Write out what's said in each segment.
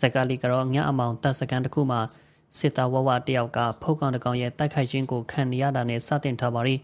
ဇက်ကလီကတော့ညအမောင်တပ်စကန်တစ်ခုမှာစစ်သားဝဝတယောက်ကဖုတ်ကောင်တကောင်ရဲ့တိုက်ခိုက်ခြင်းကိုခံရတာနဲ့စတင်ထားပါရီ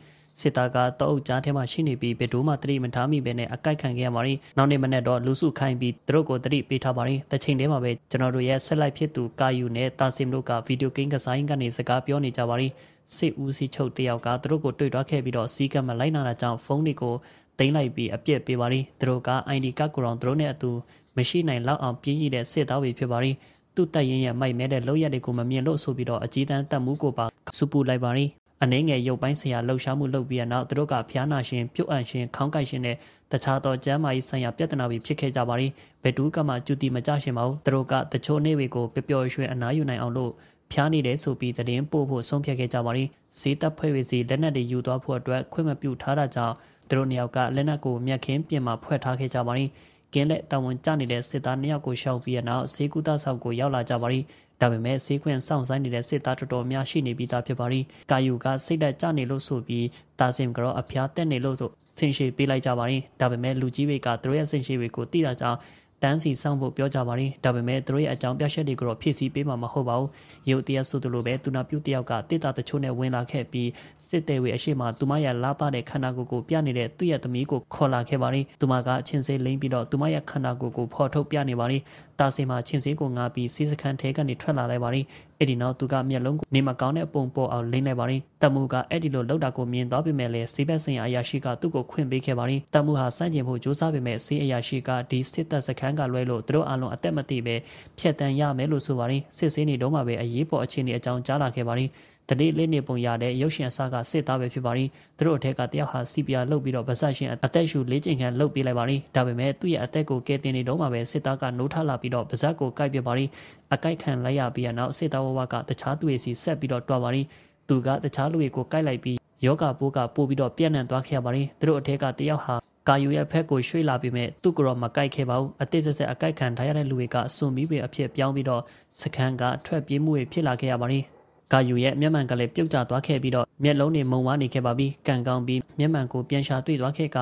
စစ်သားကတော့အုပ်ကြားထဲမှာရှိနေပြီးဘယ်သူမှတတိမထားမိပဲနဲ့အကိုက်ခံခဲ့ရပါရီနောက်နေ့မနေ့တော့လူစုခိုင်းပြီးသူတို့ကိုတတိပေးထားပါရီတစ်ချိန်တည်းမှာပဲကျွန်တော်တို့ရဲ့ဆက်လိုက်ဖြစ်သူကာယူနဲ့တာစင်တို့ကဗီဒီယိုဂိမ်းကစားရင်းကနေစကားပြောနေကြပါရီစစ်ဦးစီးချုပ်တယောက်ကသူတို့ကိုတွေ့တော့ခဲ့ပြီးတော့စီးကမ်းမလိုက်နာတာကြောင့်ဖုန်းတွေကိုတိမ့်လိုက်ပြီးအပြစ်ပေးပါရီသူတို့က ID ကကိုရောင်သူတို့နဲ့အတူမရှိနိုင်လောက်အောင်ပြင်းရတဲ့စစ်သားတွေဖြစ်ပါရီသူ့တက်ရင်ရမိုက်မဲတဲ့လောက်ရက်တွေကိုမမြင်လို့ဆိုပြီးတော့အကြီးတန်းတက်မှုကိုပါစူပူလိုက်ပါရီအနေငယ်ရုပ်ပိုင်းဆရာလှုပ်ရှားမှုလုပ်ပြီးရနောက်သူတို့ကဖျားနာရှင်ပြုတ်အံ့ရှင်ခေါင်းကိုက်ရှင်နဲ့တခြားသောကျမ်းမာရေးဆိုင်ရာပြဿနာတွေဖြစ်ခဲ့ကြပါရီဘက်တူးကမှကျူတီမကြရှင်ပါဘူးသူတို့ကတချို့နေ့တွေကိုပျော်ပျော်ရွှင်အနားယူနိုင်အောင်လို့ဖျားနေတယ်ဆိုပြီးသတင်းပို့ဖို့ဆုံးဖြတ်ခဲ့ကြပါရီဈေးတပ်ဖွဲ့ဝစီလက်နက်တွေယူသွားဖို့အတွက်ခွင့်မပြုထားတာကြောင့်သူတို့နှစ်ယောက်ကလက်နက်ကိုမြက်ခင်းပြင်မှာဖွဲ့ထားခဲ့ကြပါရင်ကင်းလက်တာဝန်ကျနေတဲ့စစ်သားနှစ်ယောက်ကိုရှောက်ပြီးရနောက်ဈေးကူတာဆောက်ကိုရောက်လာကြပါရင်ဒါပေမဲ့ဈေးခွင့်စောင့်ဆိုင်နေတဲ့စစ်သားတော်တော်များရှိနေပြီးသားဖြစ်ပါရင်ကာယူကစိတ်ဓာတ်ကျနေလို့ဆိုပြီးတာစင်ကတော့အဖျားတက်နေလို့ဆိုဆင်ရှေပေးလိုက်ကြပါရင်ဒါပေမဲ့လူကြီးတွေကသူတို့ရဲ့ဆင်ရှေတွေကိုတိတာကြောင့်တန်းစီစောင့်ဖို့ပြောကြပါတယ်ဒါပေမဲ့သူတို့ရဲ့အကြောင်းပြချက်တွေကိုတော့ဖြည့်ဆည်းပေးမှာမဟုတ်ပါဘူးရုတ်တရက်ဆိုသလိုပဲသူနာပြုတ်တယောက်ကတိတာတချို့နဲ့ဝင်လာခဲ့ပြီးစစ်တဲဝေအရှိမသူမရဲ့လာပတဲ့ခန္ဓာကိုယ်ကိုပြနေတဲ့သူ့ရဲ့သမီးကိုခေါ်လာခဲ့ပါတယ်သူမကအချင်းစိမ့်လိမ့်ပြီးတော့သူမရဲ့ခန္ဓာကိုယ်ကိုဖော်ထုတ်ပြနေပါတယ်တာစင်မှာချင်းစင်းကိုငါပြီးစီးစခန်းထဲကနေထွက်လာလိုက်ပါတယ်အဲ့ဒီနောက်သူကမျက်လုံးကိုနေမကောင်းတဲ့ပုံပေါ်အောင်လိမ့်လိုက်ပါတယ်တမူကအဲ့ဒီလိုလောက်တာကိုမြင်သွားပြီမဲ့လည်းစေဘက်စင်အရာရှိကသူ့ကိုခွင့်ပေးခဲ့ပါတယ်တမူဟာစန့်ကျင်ဖို့ကြိုးစားပေမဲ့စေအရာရှိကဒီစစ်တပ်စခန်းကလွဲလို့သူတို့အလုံးအသက်မသိပဲဖျက်တမ်းရမယ်လို့ဆိုပါတယ်စစ်စင်းနေတော့မှပဲအရေးပေါ်အခြေအနေအကြောင်းကြားလာခဲ့ပါတယ်တတိလေးနေပုံရတဲ့ရုပ်ရှင်အစကစစ်သားပဲဖြစ်ပါရင်သူတို့အထက်ကတယောက်ဟာ CPR လုတ်ပြီးတော့ဗဇက်ရှင်အသက်ရှူ၄ချိန်ခန့်လုတ်ပေးလိုက်ပါရင်ဒါပေမဲ့သူ့ရဲ့အသက်ကိုကယ်တင်နေတော့မှပဲစစ်သားကနှိုးထလာပြီးတော့ဗဇက်ကိုကိုက်ပြပါရင်အကိုက်ခံလိုက်ရပြီးရနောက်စစ်သားဝဝကတခြားသူ့ရဲ့စီဆက်ပြီးတော့တွားပါရင်သူကတခြားလူတွေကိုကိုက်လိုက်ပြီးယောဂပိုးကပို့ပြီးတော့ပြန့်နှံ့သွားခဲ့ရပါရင်သူတို့အထက်ကတယောက်ဟာကာယူရဲ့ဖက်ကိုရွှေ့လာပြီးမဲ့သူ့ကတော့မကိုက်ခဲ့ပါဘူးအတစ်ဆက်ဆက်အကိုက်ခံထားရတဲ့လူတွေကစွန်ပြီးပဲအဖြစ်ပြောင်းပြီးတော့စခန်းကထွက်ပြေးမှုတွေဖြစ်လာခဲ့ရပါတယ်ဂါယူရဲ့မျက်မှန်ကလည်းပြုတ်ကျသွားခဲ့ပြီးတော့မျက်လုံးတွေမုံဝါနေခဲ့ပါပြီ။ကန်ကောင်းပြီးမျက်မှန်ကိုပြန်ရှာတွေ့သွားခဲ့က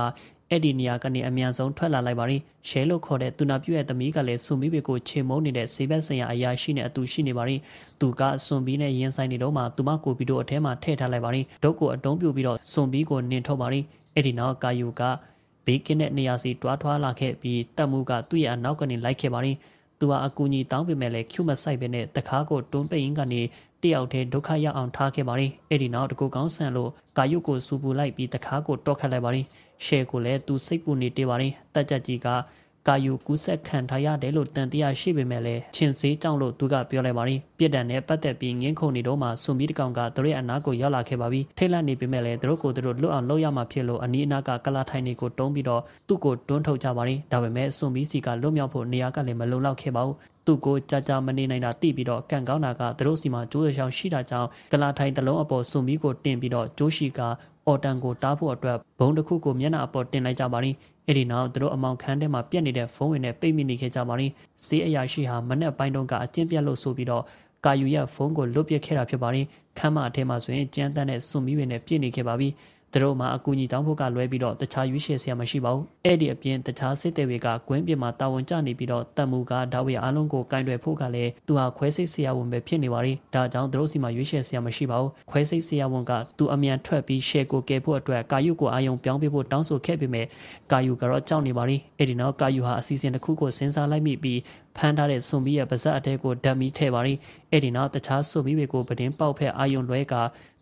အဲ့ဒီနေရာကနေအမြန်ဆုံးထွက်လာလိုက်ပါရီရှဲလို့ခေါ်တဲ့သူနာပြူရဲ့သမီးကလည်းဆွန်ဘီဘီကိုချေမုန်းနေတဲ့ဆေးဘက်ဆိုင်ရာအရာရှိနဲ့အတူရှိနေပါရီသူကဆွန်ဘီနဲ့ရင်ဆိုင်နေတော့မှသူမကိုပြီးတော့အထဲမှာထည့်ထားလိုက်ပါရီဒုတ်ကိုအတုံးပြူပြီးတော့ဆွန်ဘီကိုနင်ထုတ်ပါရီအဲ့ဒီနောက်ကာယူကဘေးကင်းတဲ့နေရာစီတွားထွားလာခဲ့ပြီးတပ်မှုကသူ့ရဲ့အနောက်ကနေလိုက်ခဲ့ပါရီသူဟာအကူအညီတောင်းပေမဲ့လည်း Q မဆိုင်ပဲနဲ့တကားကိုတွန်းပိတ်ရင်းကနေတယောက်တည်းဒုက္ခရောက်အောင်ထားခဲ့ပါတယ်။အဲ့ဒီနောက်တကူကောင်းဆန်လို့ကာယုတ်ကိုစူပူလိုက်ပြီးတကားကိုတော့ခတ်လိုက်ပါတယ်။ရှယ်ကိုလည်းသူစိတ်ပူနေတေးပါတယ်။တက်ကြကြီးကကာယူကူးဆက်ခံထားရတယ်လို့တန်တရားရှိပေမဲ့လည်းချင်းစေးကြောင့်လို့သူကပြောလိုက်ပါတယ်ပြစ်ဒဏ်နဲ့ပတ်သက်ပြီးငင်းခုန်နေတော့မှစွန်ပြီးတကောင်ကသူရဲ့အနာကိုရောက်လာခဲ့ပါပြီထိတ်လန့်နေပေမဲ့လည်းသူတို့ကိုသူတို့လွတ်အောင်လုပ်ရမှာဖြစ်လို့အနီးအနားကကလာထိုင်တွေကိုတုံးပြီးတော့သူ့ကိုတွန်းထုတ်ကြပါတယ်ဒါပေမဲ့စွန်ပြီးစီကလွတ်မြောက်ဖို့နေရာကလည်းမလုံလောက်ခဲ့ပါဘူးသူကိုကြာကြာမနေနိုင်တာသိပြီးတော့ကန့်ကောင်းတာကသူတို့စီမှာကျိုးရရှောင်ရှိတာကြောင့်ကလာထိုင်တလုံးအပေါ်စွန်ပြီးကိုတင်ပြီးတော့ကျိုးရှိကပေါ်တန်ကိုတားဖို့အတွက်ဘုံတစ်ခုကိုမျက်နှာအပေါ်တင်လိုက်ကြပါရင်အဲ့ဒီနောက်သူတို့အမောင်ခန်းထဲမှာပြက်နေတဲ့ဖုန်းဝင်နဲ့ပိတ်မိနေခဲ့ကြပါရင်ဈေးအရာရှိဟာမနဲ့ပိုင်းတုံးကအကျင့်ပြတ်လို့ဆိုပြီးတော့ကာယူရဲ့ဖုန်းကိုလွတ်ပစ်ခဲ့တာဖြစ်ပါရင်ခမ်းမအထဲမှာဆိုရင်ကြမ်းတမ်းတဲ့စွန်မီးတွေနဲ့ပြည့်နေခဲ့ပါပြီ။သူတို့မှာအကူအညီတောင်းဖို့ကလွဲပြီးတော့တခြားရွေးချယ်စရာမရှိပါဘူးအဲ့ဒီအပြင်တခြားစစ်တပ်တွေကကွင်းပြင်မှာတာဝန်ကျနေပြီးတော့တပ်မှုကဒါဝေအားလုံးကိုကင်တွယ်ဖို့ကလည်းသူဟာခွဲစိတ်ဆရာဝန်ပဲဖြစ်နေပါရီဒါကြောင့်သူတို့စီမှာရွေးချယ်စရာမရှိပါဘူးခွဲစိတ်ဆရာဝန်ကသူအမြန်ထွက်ပြီးရှယ်ကိုကယ်ဖို့အတွက်ကာယုကိုအာယုံပြောင်းပေးဖို့တောင်းဆိုခဲ့ပေမဲ့ကာယုကတော့ကြောက်နေပါရီအဲ့ဒီနောက်ကာယုဟာအစီအစဉ်တစ်ခုကိုစဉ်းစားလိုက်မိပြီးဖမ်းထားတဲ့ဆွန်မီရဲ့ပါဇက်အတဲကိုဓာတ်မီထည့်ပါရီအဲ့ဒီနောက်တခြားဆွန်မီတွေကိုပဒင်းပေါက်ဖက်အာယုံလွဲက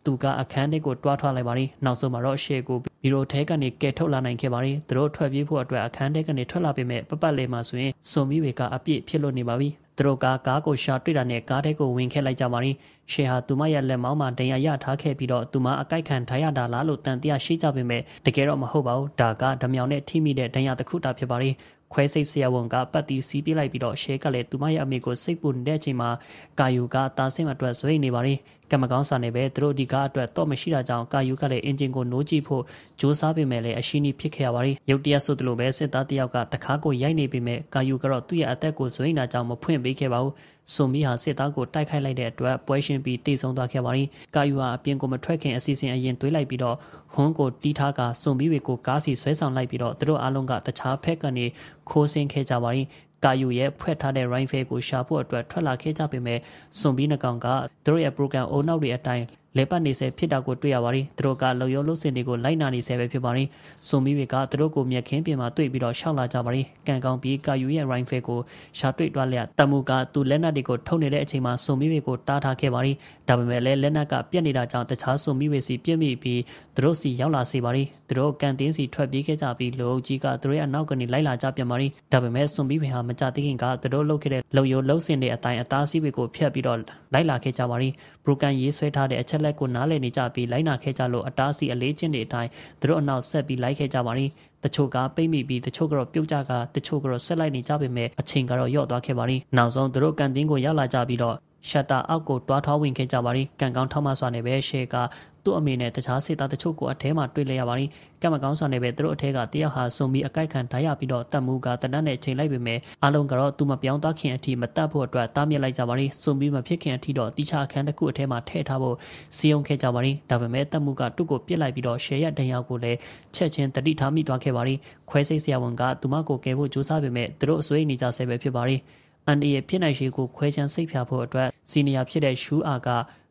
သူကအခန်းထဲကိုတွားထွက်လိုက်ပါတယ်နောက်ဆုံးမှာတော့ရှေ့ကိုဘီရိုထဲကနေကယ်ထုတ်လာနိုင်ခဲ့ပါတယ်သူတို့ထွက်ပြေးဖို့အတွက်အခန်းထဲကနေထွက်လာပေမဲ့ပပတ်လေမှာဆိုရင်စွန်မီတွေကအပြည့်ဖြစ်လို့နေပါပြီသူတို့ကကားကိုရှာတွေ့တာနဲ့ကားထဲကိုဝင်ခဲ့လိုက်ကြပါတယ်။ရှေဟာသူမရဲ့လက်မောင်းမှာဒဏ်ရာရထားခဲ့ပြီးတော့သူမအကြိုက်ခံထားရတာလားလို့တန်တရားရှိကြပေမဲ့တကယ်တော့မဟုတ်ပါဘူး။ဒါကဓမြောင်နဲ့ထိမိတဲ့ဒဏ်ရာတစ်ခုတာဖြစ်ပါတယ်။ခွဲစိတ်ဆရာဝန်ကပတ်တီစီးပြလိုက်ပြီးတော့ရှေကလည်းသူမရဲ့အမေကိုစိတ်ပူနေတဲ့အချိန်မှာကာယူကတာဆင်းအတွက်ဇွိနေပါတယ်။ကံမကောင်းစွာနဲ့ပဲသူတို့ဒီကားအတွက်တော့မရှိတာကြောင့်ကာယူကလည်းအင်ဂျင်ကိုနိုးကြည့်ဖို့ကြိုးစားပေမဲ့လည်းအရှိနီဖြစ်ခဲ့ရပါတယ်ရုတ်တရက်ဆိုသလိုပဲစစ်သားတယောက်ကတခါကိုရိုက်နေပေမဲ့ကာယူကတော့သူ့ရဲ့အသက်ကိုဇွိနေတာကြောင့်မဖွင့်ပေးခဲ့ပါဘူးဆိုမီဟာစစ်သားကိုတိုက်ခိုက်လိုက်တဲ့အတွက်ပွဲရှင်ပြီးတိတ်ဆုံးသွားခဲ့ပါတယ်ကာယူဟာအပြင်ကိုမထွက်ခင်အစီအစဉ်အရင်တွေးလိုက်ပြီးတော့ဟွန်းကိုတီးထားကစုံပြီးတွေကိုကားစီဆွဲဆောင်လိုက်ပြီးတော့သူတို့အားလုံးကတခြားဖက်ကနေခိုးဆင်းခဲ့ကြပါတယ်ကာယူရဲ့ဖွဲ့ထားတဲ့ rifle ကိုရှာဖို့အတွက်ထွက်လာခဲ့ကြပေမဲ့စွန်ဘီးနှကောင်ကသူတို့ရဲ့ program အုံနောက်တွေအတိုင်းလေပတ်နေဆဲဖြစ်တာကိုတွေ့ရပါတယ်သူတို့ကလုံရောလုံစင်တွေကိုလိုက်နာနေဆဲပဲဖြစ်ပါတယ်ဆွန်မီတွေကသူတို့ကိုမြက်ခင်းပြင်မှာတွေ့ပြီးတော့ရှောက်လာကြပါတယ်ကန်ကောင်းပြီးကာယူရဲ့ rifle ကိုရှာတွေ့တွားလျက်တမူကသူလက်နက်တွေကိုထုတ်နေတဲ့အချိန်မှာဆွန်မီတွေကိုတားထားခဲ့ပါတယ်ဒါပေမဲ့လည်းလက်နက်ကပြက်နေတာကြောင့်တခြားဆွန်မီတွေစီပြက်မိပြီးသူတို့စီရောက်လာစေပါတယ်သူတို့ကန်တင်းစီထွက်ပြေးခဲ့ကြပြီးလုံကြီးကသူတို့ရဲ့အနောက်ကနေလိုက်လာကြပြန်ပါတယ်ဒါပေမဲ့ဆွန်မီတွေဟာမကြသေးခင်ကသူတို့လုပ်ခဲ့တဲ့လုံရောလုံစင်တွေအတိုင်းအသားစီးတွေကိုဖျက်ပြီးတော့လိုက်လာခဲ့ကြပါတယ်ဘရိုကန်ရေးဆွဲထားတဲ့အချက်လက်လိုက်ကိုနားလည်နေကြပြီးလိုက်နာခဲ့ကြလို့အတားစီအလေးချင်းတွေအတိုင်းသူတို့အနောက်ဆက်ပြီးလိုက်ခဲ့ကြပါရင်တချို့ကပိတ်မိပြီးတချို့ကတော့ပြုတ်ကြကတချို့ကတော့ဆက်လိုက်နေကြပေမဲ့အချိန်ကတော့ယော့သွားခဲ့ပါရင်နောက်ဆုံးသူတို့ကန်တင်းကိုရောက်လာကြပြီးတော့ရှတ်တာအောက်ကိုတွားထွားဝင်ခဲ့ကြပါရီကံကောင်းထောက်မစွာနဲ့ပဲရှေကသူ့အမေနဲ့တခြားစစ်သားတချို့ကိုအထဲမှာတွေ့လဲရပါရီကံမကောင်းစွာနဲ့ပဲသူတို့အထဲကတယောက်ဟာစုံပြီးအကိုက်ခံဓာတ်ရပြီးတော့တတ်မှုကတနတ်နဲ့ချိန်လိုက်ပေမဲ့အလုံးကတော့သူမပြောင်းသွားခင်အထိမတတ်ဖို့အတွက်တားမြစ်လိုက်ကြပါရီစုံပြီးမဖြစ်ခင်အထိတော့တိချအခန်းတစ်ခုအထဲမှာထည့်ထားဖို့စီယုံခဲ့ကြပါရီဒါပေမဲ့တတ်မှုကသူ့ကိုပြစ်လိုက်ပြီးတော့ရှေရက်ဒဏ်ရာကိုလည်းချက်ချင်းတတိထားမိသွားခဲ့ပါရီခွဲစိတ်ဆရာဝန်ကသူမကိုကယ်ဖို့ကြိုးစားပေမဲ့သူတို့အစွေးနေကြဆဲပဲဖြစ်ပါရီ။အန်ဒီရဲ့ဖြစ်နိုင်ရှိကိုခွဲခြမ်းစိတ်ဖြာဖို့အတွက်စီနီယာဖြစ်တဲ့ရှူအာက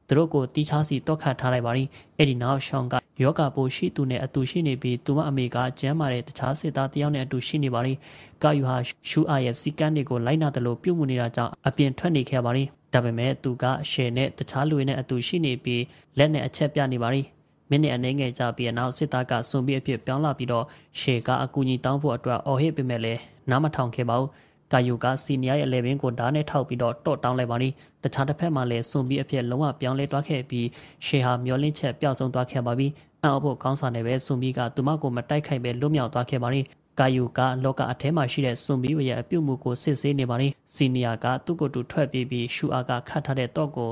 သူတို့ကိုတီးခြားစီတော့ခတ်ထားလိုက်ပါသည်အဲ့ဒီနောက်ရှောင်းကယောဂပိုရှိသူနဲ့အတူရှိနေပြီးသူမအမေကကျမ်းမာတဲ့တခြားစစ်သားတယောက်နဲ့အတူရှိနေပါသည်ကာယူဟာရှူအာရဲ့စီကန်းတွေကိုလိုက်နာတယ်လို့ပြုမှုနေတာကြောင့်အပြင်ထွက်နေခဲ့ပါသည်ဒါပေမဲ့သူကရှယ်နဲ့တခြားလူတွေနဲ့အတူရှိနေပြီးလက်နဲ့အချက်ပြနေပါသည်မင်းနဲ့အနေငယ်ကြပြီးနောက်စစ်သားကစွန်ပြီးအဖြစ်ပြောင်းလာပြီးတော့ရှေကအကူအညီတောင်းဖို့အတွက်အော်ဟစ်ပေမဲ့လည်းနားမထောင်ခဲ့ပါဘူးကာယိုကစီနီယာရဲ့လေဘင်းကိုဓာတ်နဲ့ထောက်ပြီးတော့တော့တောင်းလိုက်ပါလိတခြားတစ်ဖက်မှာလည်းစွန်ပြီးအဖြစ်လုံးဝပြောင်းလဲသွားခဲ့ပြီးရှေဟာမျောလင့်ချက်ပျောက်ဆုံးသွားခဲ့ပါပြီအံ့အဖို့ကောင်းစွာနဲ့ပဲစွန်ပြီးကသူမကိုမတိုက်ခိုက်ပဲလွတ်မြောက်သွားခဲ့ပါလိကာယုကလောကအထဲမှာရှိတဲ့စွန်ဘီရဲ့အပြုတ်မှုကိုစစ်ဆေးနေပါလေစီနီယာကသူ့ကိုယ်သူထွက်ပြေးပြီးရှူအာကခတ်ထားတဲ့တော့ကို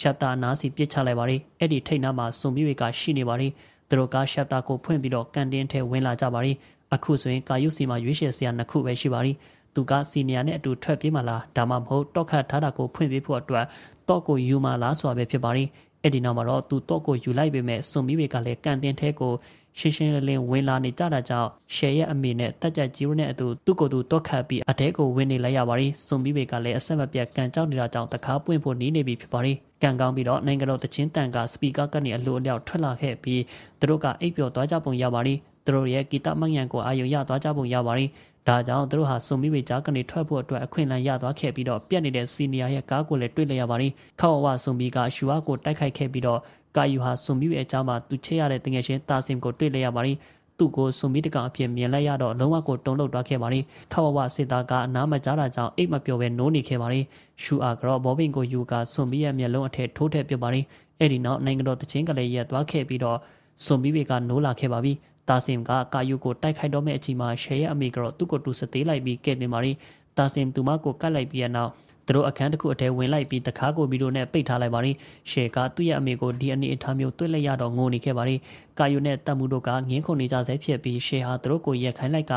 ရှပ်တာနားစီပစ်ချလိုက်ပါလေအဲ့ဒီထိတ်နားမှာစွန်ဘီကရှိနေပါလေသူတို့ကရှပ်တာကိုဖွင့်ပြီးတော့ကန်တင်းထဲဝင်လာကြပါလေအခုဆိုရင်ကာယုစီမှာရွေးချယ်စရာနှစ်ခုပဲရှိပါလေသူကစီနီယာနဲ့အတူထွက်ပြေးမှလားဒါမှမဟုတ်တော့ခတ်ထားတာကိုဖွင့်ပေးဖို့အတွက်တော့ကိုယူမှလားဆိုတာပဲဖြစ်ပါရင်အဲ့ဒီနောက်မှာတော့သူတော့ကိုယူလိုက်ပေမဲ့စွန်မီတွေကလည်းကန်တင်ထဲကိုရှင်းရှင်းလင်းလင်းဝင်လာနေကြတာကြောင့်ရှယ်ရဲ့အမေနဲ့တက်ကြဂျီရိုနဲ့အတူသူ့ကိုယ်သူတော့ခတ်ပြီးအတဲကိုဝင်နေလိုက်ရပါရင်စွန်မီတွေကလည်းအဆက်မပြတ်ကန်ကြောက်နေတာကြောင့်တကားပွင့်ဖို့နီးနေပြီဖြစ်ပါရင်ကန်ကောင်းပြီးတော့နိုင်ငံတော်တချင်းတန်ကစပီကာကနေအလိုအလျောက်ထွက်လာခဲ့ပြီးသူတို့ကအိပ်ပျော်သွားကြပုံရပါရင်သူတို့ရဲ့ဂီတမဉဏ်ကိုအာရုံရသွားကြပုံရပါတယ်။ဒါကြောင့်သူတို့ဟာဆွန်မီဝေကြားကနေထွက်ဖို့အတွက်အခွင့်အလမ်းရသွားခဲ့ပြီးတော့ပြက်နေတဲ့စီနီယာရဲ့ကားကိုလည်းတွေ့လိုက်ရပါတယ်။ခေါဝါဆွန်မီကရှူဝါကိုတိုက်ခိုက်ခဲ့ပြီးတော့ကာယူဟာဆွန်မီရဲ့အကြားမှာသူချဲ့ရတဲ့တငယ်ချင်းတာဆင်ကိုတွေ့လိုက်ရပါတယ်။သူ့ကိုဆွန်မီတကောင်အဖြစ်မြင်လိုက်ရတော့လုံးဝကိုတုံ့လောက်သွားခဲ့ပါတယ်။ခဝဝစစ်သားကအနားမကြားတာကြောင့်အိတ်မပြောဘဲနိုးနေခဲ့ပါတယ်။ရှူအာကတော့ဘောဘင်ကိုယူကဆွန်မီရဲ့မျက်လုံးအထက်ထိုးထည့်ပြပါတယ်။အဲ့ဒီနောက်နိုင်ငံတော်တချင်းကလေးရဲ့သွားခဲ့ပြီးတော့ဆွန်မီတွေကနိုးလာခဲ့ပါပြီ။တာဆင်ကကာယုကိုတိုက်ခိုက်တော့မဲ့အချိန်မှာရှယ်ရဲ့အမေကတော့သူ့ကိုတူစသေးလိုက်ပြီးကဲတင်ပါရီတာဆင်သူမကိုကတ်လိုက်ပြီးရနောက်သူတို့အခန်းတစ်ခုအထဲဝင်လိုက်ပြီးတခါကိုမီတို့နဲ့ပိတ်ထားလိုက်ပါရီရှယ်ကသူ့ရဲ့အမေကိုဒီအနေအထားမျိုးတွေ့လိုက်ရတော့ငိုနေခဲ့ပါရီကာယုနဲ့တတ်မှုတို့ကငင်းခုန်နေကြဆဲဖြစ်ပြီးရှယ်ဟာသူတို့ကိုရက်ခိုင်းလိုက်က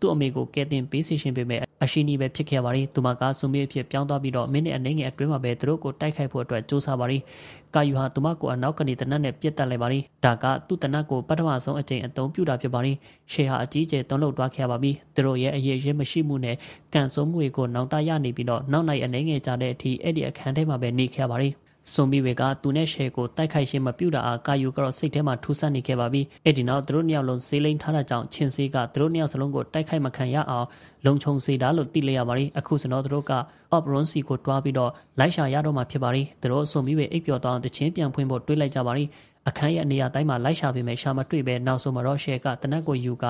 သူ့အမေကိုကဲတင်ပေးစီရှင်ပေမဲ့အရှိနီပဲဖြစ်ခဲ့ပါတယ်သူမကဆူမီအဖြစ်ပြောင်းသွားပြီးတော့မိနစ်အနည်းငယ်အတွင်းမှာပဲသူတို့ကိုတိုက်ခိုက်ဖို့အတွက်စူးစမ်းပါတယ်ကာယူဟာသူမကိုအနောက်ကနေတနတ်နဲ့ပြစ်တက်လိုက်ပါတယ်ဒါကသူ့တနတ်ကိုပထမဆုံးအကြိမ်အသုံးပြုတာဖြစ်ပါတယ်ရှေဟာအကြီးကျယ်တုံးလုတ်သွားခဲ့ပါပြီသူတို့ရဲ့အရေးရင်းမရှိမှုနဲ့ကန်ဆိုးမှုတွေကိုနောင်တရနေပြီးတော့နောက်လိုက်အနည်းငယ်ကြာတဲ့အထိအဲ့ဒီအခန်းထဲမှာပဲနေခဲ့ပါတယ်ဆွန်ဘီဝေကသူနဲ့ရှယ်ကိုတိုက်ခိုက်ခြင်းမပြုတာအားကာယူကတော့စိတ်ထဲမှာထူးဆန်းနေခဲ့ပါပြီအဲ့ဒီနောက်သူတို့နှစ်ယောက်လုံးဈေးလိန်ထားတာကြောင့်ချင်းစေးကသူတို့နှစ်ယောက်စလုံးကိုတိုက်ခိုက်မခံရအောင်လုံခြုံစေတာလို့သိလိုက်ရပါတယ်အခုစတော့သူတို့က op run c ကိုတွားပြီးတော့လိုက်ရှာရတော့မှာဖြစ်ပါတယ်သူတို့ဆွန်ဘီဝေအိပ်ပျော်သွားအောင်တချင်းပြန်ဖွင့်ဖို့တွေးလိုက်ကြပါတယ်အခန်းရဲ့နေရာတိုင်းမှာလိုက်ရှာပေးမယ်ရှာမတွေ့ပဲနောက်ဆုံးမှာတော့ရှယ်ကတနက်ကိုယူက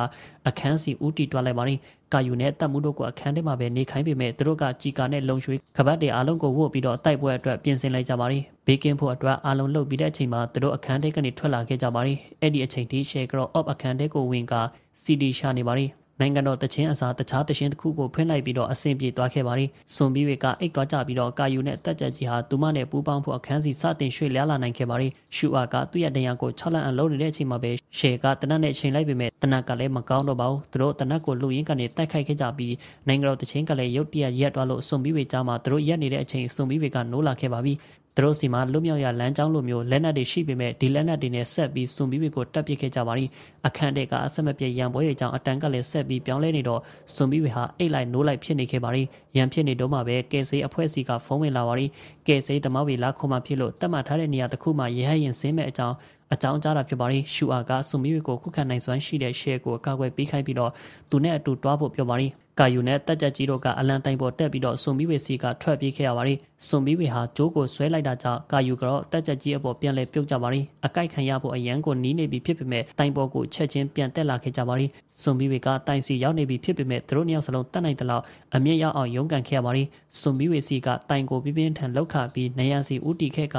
အခန်းစီဦးတီတွားလိုက်ပါရင်ကာယူနဲ့တပ်မှုတို့ကိုအခန်းထဲမှာပဲနေခိုင်းပေမဲ့သူတို့ကကြည်ကာနဲ့လုံရွှေကပတ်တွေအားလုံးကိုဝုတ်ပြီးတော့တိုက်ပွဲအတွက်ပြင်ဆင်လိုက်ကြပါရင်ဘေးကင်းဖို့အတွက်အားလုံးလှုပ်ပြီးတဲ့အချိန်မှာသူတို့အခန်းထဲကနေထွက်လာခဲ့ကြပါရင်အဲ့ဒီအချိန်ထိရှယ်ကတော့ op အခန်းထဲကိုဝင်က CD ရှာနေပါရင်နိုင်ငံတော်တချင်းအစားတခြားတချင်းတစ်ခုကိုဖွင့်လိုက်ပြီးတော့အဆင်ပြေသွားခဲ့ပါတယ်။စွန်ပြီးတွေကအိတ်သွားကြပြီးတော့ကာယူနဲ့တက်ကြကြီးဟာသူမနဲ့ပူးပေါင်းဖို့အခန်းစီစတင်ရွှေ့လျားလာနိုင်ခဲ့ပါတယ်။ရှူအာကသူ့ရဲ့နေရာကို6လမ်းအလုံးနေတဲ့အချိန်မှာပဲရှယ်ကတနတ်နဲ့ချိန်လိုက်ပေမဲ့တနတ်ကလည်းမကောင်းတော့ပါဘူး။သူတို့တနတ်ကိုလူရင်းကနေတိုက်ခိုက်ခဲ့ကြပြီးနိုင်ငံတော်တချင်းကလည်းရုတ်တရက်ရက်သွားလို့စွန်ပြီးတွေကြားမှာသူတို့ရက်နေတဲ့အချိန်စွန်ပြီးတွေကနိုးလာခဲ့ပါပြီသူတို့စီမှာလွတ်မြောက်ရလမ်းကြောင်းလိုမျိုးလက်နက်တွေရှိပေမဲ့ဒီလက်နက်တွေနဲ့ဆက်ပြီးစွန်ပြီးတွေကိုတပ်ပစ်ခဲ့ကြပါသည်အခန့်တဲ့ကအဆက်မပြတ်ရန်ပွဲရဲ့ကြောင့်အတန်ကလည်းဆက်ပြီးပြောင်းလဲနေတော့စွန်ပြီးတွေဟာအိတ်လိုက်နိုးလိုက်ဖြစ်နေခဲ့ပါသည်ရန်ဖြစ်နေတော့မှပဲကဲဆေးအဖွဲ့စီကဖုံးဝင်လာပါသည်ကဲဆေးဓမ္မဝေလာခုမှဖြစ်လို့တတ်မှတ်ထားတဲ့နေရာတစ်ခုမှာရဟရင်ဆင်းမဲ့အကြောင်းအကြောင်းကြားတာဖြစ်ပါရင်ရှူအာကဆွန်မီကိုခုခံနိုင်စွမ်းရှိတဲ့ရှယ်ကိုအကောက်ွယ်ပေးခိုင်းပြီးတော့သူနဲ့အတူတွားဖို့ပြောပါရင်ကာယူနဲ့တက်ကြကြီးတို့ကအလံတိုင်ပေါ်တက်ပြီးတော့စွန်မီဝေစီကထွက်ပြေးခဲ့ရပါတယ်။စွန်မီဝေဟာဂျိုးကိုဆွဲလိုက်တာကြောင့်ကာယူကတော့တက်ကြကြီးအပေါ်ပြန်လဲပြုတ်ကြပါတယ်။အကိုက်ခံရဖို့အရန်ကိုနီးနေပြီဖြစ်ပေမဲ့တိုင်ပေါ်ကိုချက်ချင်းပြန်တက်လာခဲ့ကြပါတယ်။စွန်မီဝေကတိုင်စီရောက်နေပြီဖြစ်ပေမဲ့သူတို့နှစ်ယောက်စလုံးတက်နိုင်သလောက်အမြင့်ရောက်အောင်ရုန်းကန်ခဲ့ရပါတယ်။စွန်မီဝေစီကတိုင်ကိုပြင်းပြင်းထန်လောက်ခပြီးနယန်စီဦးတီခဲ့က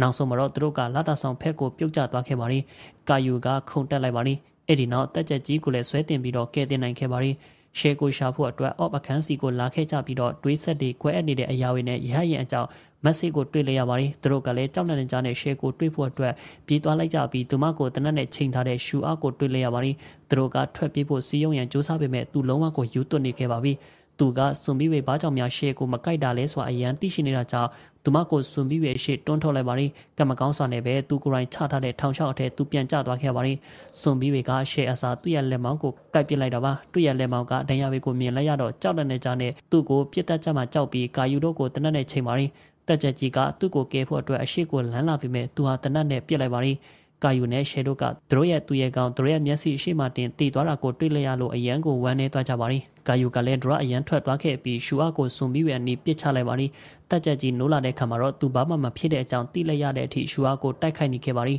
နောက်ဆုံးမှာတော့သူတို့ကလာတာဆောင်ဖက်ကိုပြုတ်ကျသွားခဲ့ပါတယ်။ကာယူကခုန်တက်လိုက်ပါတယ်။အဲ့ဒီနောက်တက်ကြကြီးကိုလည်းဆွဲတင်ပြီးတော့ကဲတင်နိုင်ခဲ့ပါတယ်။ share ကိုရှာဖို့အတွက် op အခန်းစီကိုလာခဲ့ကြပြီးတော့တွေးဆက်တွေကွဲအပ်နေတဲ့အရာတွေနဲ့ရဟရင်အကြောင်း message ကိုတွေ့လိုက်ရပါတယ်သူတို့ကလည်းကြောက်နေတဲ့ကြားနဲ့ share ကိုတွေ့ဖို့အတွက်ပြေးသွားလိုက်ကြပြီးသူမကိုတနက်နဲ့ချိန်ထားတဲ့ shoe အကိုတွေ့လိုက်ရပါတယ်သူတို့ကထွက်ပြေးဖို့စီးရုံရန်စူးစမ်းပေမဲ့သူလုံးဝကိုယူသွတ်နေခဲ့ပါပြီ။သူကစွန်ပြီးဝေဘာကြောင့်များရှေ့ကိုမကိုက်တာလဲဆိုတာအရန်သိရှိနေတာကြောင့်သူမကိုစွန်ပြီးဝေရှေ့တွန်းထုတ်လိုက်ပါရင်ကံမကောင်းစွာနဲ့ပဲသူကိုယ်တိုင်ချထားတဲ့ထောင်လျှောက်အထက်သူပြန်ကျသွားခဲ့ပါရင်စွန်ပြီးဝေကရှေ့အစားသူ့ရဲ့လက်မောင်းကိုကိုက်ပစ်လိုက်တာပါသူ့ရဲ့လက်မောင်းကဒဏ်ရာဝေကိုမြင်လိုက်ရတော့ကြောက်တဲ့နေကြနဲ့သူ့ကိုပြစ်တတ်ကြမှာကြောက်ပြီးကာယူတို့ကိုတနက်နဲ့ချိန်ပါရင်တက်ချက်ကြီးကသူ့ကိုကဲဖို့အတွက်အရှိကိုလမ်းလာပြီးမဲ့သူဟာတနက်နဲ့ပြစ်လိုက်ပါရင်ကာယူနဲ့ရှယ်တို့ကသူတို့ရဲ့သူရဲ့ကောင်သူတို့ရဲ့မျက်စိအရှိမတင်တည်သွားတာကိုတွေ့လိုက်ရလို့အရန်ကိုဝမ်းနေသွားကြပါရီကာယူကလည်းဒရအရန်ထွက်သွားခဲ့ပြီးရှူအကိုစွန်ပြီးရန်နီပစ်ချလိုက်ပါရီတက်ကြက်ကြီးနိုးလာတဲ့ခါမှာတော့သူဘာမှမဖြစ်တဲ့အကြောင်းသိလိုက်ရတဲ့အထိရှူအကိုတိုက်ခိုက်နေခဲ့ပါရီ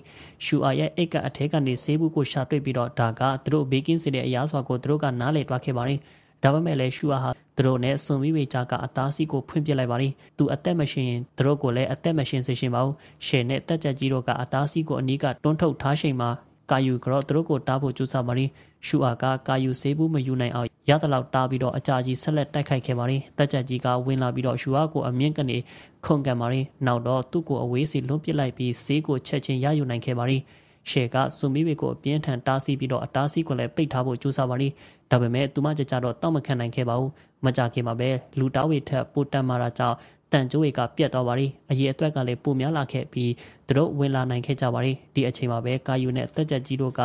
ရှူအရဲ့အိတ်ကအထက်ကနေဆေးဘူးကိုရှာတွေ့ပြီးတော့ဒါကသူတို့ဘေကင်းစင်တဲ့အရာစွာကိုသူတို့ကနားလည်သွားခဲ့ပါရီ။ဒါပေမဲ့လည်းရှူဟာဟာသူတို့နဲ့ဆွန်ဝီဝေချာကအသားစီကိုဖွင့်ပြလိုက်ပါတယ်သူအသက်မရှင်ရင်သူတို့ကိုလည်းအသက်မရှင်စေရှင်ပါဘူးရှယ်နဲ့တက်ကြကြီးတို့ကအသားစီကိုအနီးကတွန်းထုတ်ထားချိန်မှာကာယူကတော့သူတို့ကိုတားဖို့ကြိုးစားပါတယ်ရှူအာကကာယူဆေးဘူးမယူနိုင်အောင်ရတလောက်တားပြီးတော့အကြာကြီးဆက်လက်တိုက်ခိုက်ခဲ့ပါတယ်တက်ကြကြီးကဝင်လာပြီးတော့ရှူအာကိုအမြင့်ကနေခုန်ကန်ပါတယ်နောက်တော့သူ့ကိုအဝေးစီလွန်းပစ်လိုက်ပြီးဆေးကိုချက်ချင်းရယူနိုင်ခဲ့ပါတယ်ရှယ်ကဆွန်မီဝေကိုအပြင်းထန်တားဆီးပြီးတော့အတားဆီးကိုလည်းပိတ်ထားဖို့ကြိုးစားပါလိဒါပေမဲ့သူမကြကြတော့တောက်မခံနိုင်ခဲ့ပါဘူးမကြခင်မှာပဲလူတားဝေထက်ပိုတက်မာတာကြောင့်တန်ကျိုးတွေကပြတ်သွားပါလိအရေအတွက်ကလည်းပိုများလာခဲ့ပြီးသူတို့ဝင်လာနိုင်ခဲ့ကြပါလိဒီအချိန်မှာပဲကာယူနဲ့တက်ချက်ကြီးတို့က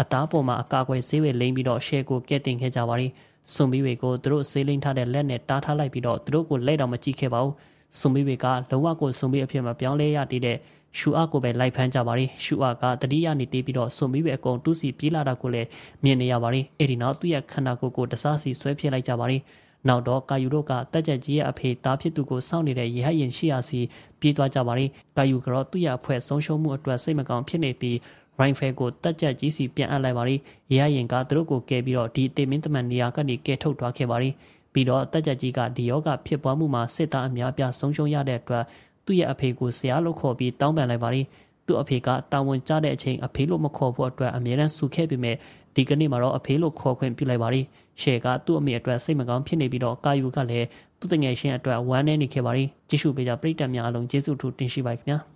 အသားပေါ်မှာအကာအကွယ်ဆေးဝယ်လိမ့်ပြီးတော့ရှယ်ကိုကဲတင်ခဲ့ကြပါလိဆွန်မီဝေကိုသူတို့ဆေးလိမ့်ထားတဲ့လက်နဲ့တားထားလိုက်ပြီးတော့သူတို့ကိုလက်တော့မကြည့်ခဲ့ပါဘူးဆွန်မီဝေကလုံးဝကိုဆွန်မီအဖြစ်မပြောင်းလဲရတည်တဲ့ရှူအကိုပဲလိုက်ဖမ်းကြပါရီရှူအကတတိယနေတေးပြီးတော့ဆွန်ပြီးပဲအကုန်တူးစီပြေးလာတာကိုလည်းမြင်နေရပါရီအဲ့ဒီနောက်သူ့ရဲ့ခန္ဓာကိုယ်ကိုတစားစီဆွဲဖြစ်လိုက်ကြပါရီနောက်တော့ကာယူတို့ကတက်ကြကြီးရဲ့အဖေတားဖြစ်သူကိုစောင့်နေတဲ့ရဟတ်ရင်ရှိရာစီပြေးသွားကြပါရီကာယူကတော့သူ့ရဲ့အဖွဲဆုံးရှုံးမှုအတွက်စိတ်မကောင်းဖြစ်နေပြီးရိုင်ဖယ်ကိုတက်ကြကြီးစီပြန်အပ်လိုက်ပါရီရဟတ်ရင်ကသူတို့ကိုကယ်ပြီးတော့ဒီတေမင်းတမန်နေရာကနေကယ်ထုတ်သွားခဲ့ပါရီပြီးတော့တက်ကြကြီးကဒီယောဂဖြစ်ပွားမှုမှာစစ်သားအများပြဆုံးရှုံးရတဲ့အတွက်သူ့ရဲ့အဖေကိုဆရာလို့ခေါ်ပြီးတောင်းပန်လိုက်ပါတယ်သူ့အဖေကတာဝန်ကျတဲ့အချိန်အဖေလို့မခေါ်ဖို့အတွက်အမြဲတမ်းဆူခဲ့ပေမဲ့ဒီကနေ့မှာတော့အဖေလို့ခေါ်ခွင့်ပြုလိုက်ပါတယ်ရှယ်ကသူ့အမေအတွက်စိတ်မကောင်းဖြစ်နေပြီးတော့ကာယူကလည်းသူ့တငယ်ချင်းအတွက်ဝမ်းနည်းနေခဲ့ပါတယ်ကြည့်ရှုပေးကြပရိသတ်များအားလုံးကျေးဇူးထူးတင်ရှိပါခင်ဗျာ